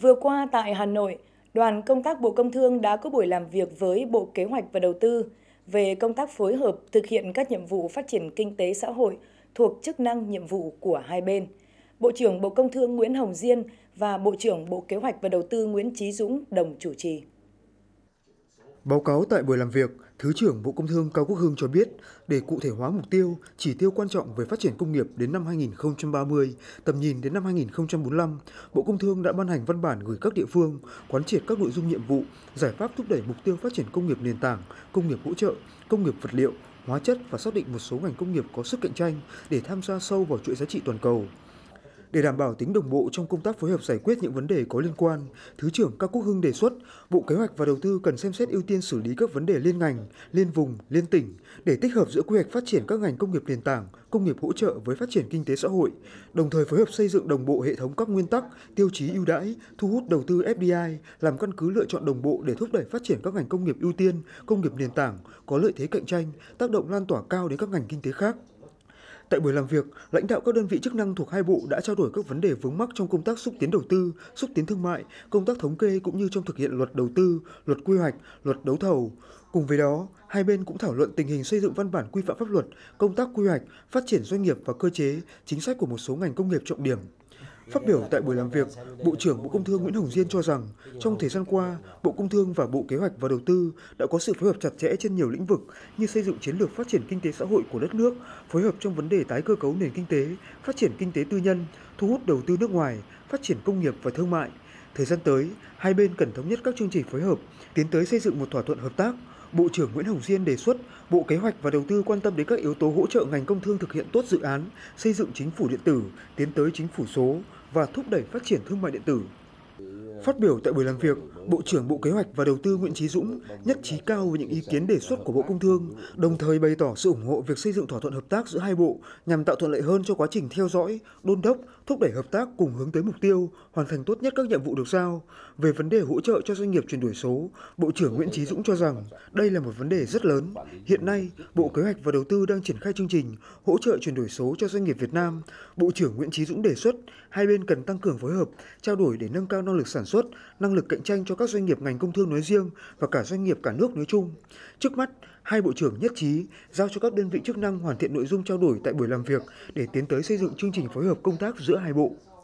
Vừa qua tại Hà Nội, đoàn công tác Bộ Công Thương đã có buổi làm việc với Bộ Kế hoạch và Đầu tư về công tác phối hợp thực hiện các nhiệm vụ phát triển kinh tế xã hội thuộc chức năng nhiệm vụ của hai bên. Bộ trưởng Bộ Công Thương Nguyễn Hồng Diên và Bộ trưởng Bộ Kế hoạch và Đầu tư Nguyễn Chí Dũng đồng chủ trì. Báo cáo tại buổi làm việc, Thứ trưởng Bộ Công Thương Cao Quốc Hương cho biết, để cụ thể hóa mục tiêu, chỉ tiêu quan trọng về phát triển công nghiệp đến năm 2030, tầm nhìn đến năm 2045, Bộ Công Thương đã ban hành văn bản gửi các địa phương, quán triệt các nội dung nhiệm vụ, giải pháp thúc đẩy mục tiêu phát triển công nghiệp nền tảng, công nghiệp hỗ trợ, công nghiệp vật liệu, hóa chất và xác định một số ngành công nghiệp có sức cạnh tranh để tham gia sâu vào chuỗi giá trị toàn cầu. Để đảm bảo tính đồng bộ trong công tác phối hợp giải quyết những vấn đề có liên quan, Thứ trưởng cao quốc hưng đề xuất Bộ Kế hoạch và Đầu tư cần xem xét ưu tiên xử lý các vấn đề liên ngành, liên vùng, liên tỉnh để tích hợp giữa quy hoạch phát triển các ngành công nghiệp nền tảng, công nghiệp hỗ trợ với phát triển kinh tế xã hội, đồng thời phối hợp xây dựng đồng bộ hệ thống các nguyên tắc, tiêu chí ưu đãi, thu hút đầu tư FDI, làm căn cứ lựa chọn đồng bộ để thúc đẩy phát triển các ngành công nghiệp ưu tiên, công nghiệp nền tảng có lợi thế cạnh tranh, tác động lan tỏa cao đến các ngành kinh tế khác. Tại buổi làm việc, lãnh đạo các đơn vị chức năng thuộc hai bộ đã trao đổi các vấn đề vướng mắc trong công tác xúc tiến đầu tư, xúc tiến thương mại, công tác thống kê cũng như trong thực hiện luật đầu tư, luật quy hoạch, luật đấu thầu. Cùng với đó, hai bên cũng thảo luận tình hình xây dựng văn bản quy phạm pháp luật, công tác quy hoạch, phát triển doanh nghiệp và cơ chế, chính sách của một số ngành công nghiệp trọng điểm. Phát biểu tại buổi làm việc, Bộ trưởng Bộ Công Thương Nguyễn Hồng Diên cho rằng, trong thời gian qua, Bộ Công Thương và Bộ Kế hoạch và Đầu tư đã có sự phối hợp chặt chẽ trên nhiều lĩnh vực như xây dựng chiến lược phát triển kinh tế xã hội của đất nước, phối hợp trong vấn đề tái cơ cấu nền kinh tế, phát triển kinh tế tư nhân, thu hút đầu tư nước ngoài, phát triển công nghiệp và thương mại. Thời gian tới, hai bên cần thống nhất các chương trình phối hợp, tiến tới xây dựng một thỏa thuận hợp tác Bộ trưởng Nguyễn Hồng Diên đề xuất Bộ Kế hoạch và Đầu tư quan tâm đến các yếu tố hỗ trợ ngành công thương thực hiện tốt dự án xây dựng chính phủ điện tử, tiến tới chính phủ số và thúc đẩy phát triển thương mại điện tử. Phát biểu tại buổi làm việc, Bộ trưởng Bộ Kế hoạch và Đầu tư Nguyễn Chí Dũng nhất trí cao với những ý kiến đề xuất của Bộ Công Thương, đồng thời bày tỏ sự ủng hộ việc xây dựng thỏa thuận hợp tác giữa hai bộ nhằm tạo thuận lợi hơn cho quá trình theo dõi, đôn đốc, thúc đẩy hợp tác cùng hướng tới mục tiêu hoàn thành tốt nhất các nhiệm vụ được giao. Về vấn đề hỗ trợ cho doanh nghiệp chuyển đổi số, Bộ trưởng Nguyễn Chí Dũng cho rằng đây là một vấn đề rất lớn. Hiện nay, Bộ Kế hoạch và Đầu tư đang triển khai chương trình hỗ trợ chuyển đổi số cho doanh nghiệp Việt Nam. Bộ trưởng Nguyễn Chí Dũng đề xuất hai bên cần tăng cường phối hợp, trao đổi để nâng cao năng lực sản xuất xuất, năng lực cạnh tranh cho các doanh nghiệp ngành công thương nói riêng và cả doanh nghiệp cả nước nói chung. Trước mắt, hai bộ trưởng nhất trí giao cho các đơn vị chức năng hoàn thiện nội dung trao đổi tại buổi làm việc để tiến tới xây dựng chương trình phối hợp công tác giữa hai bộ.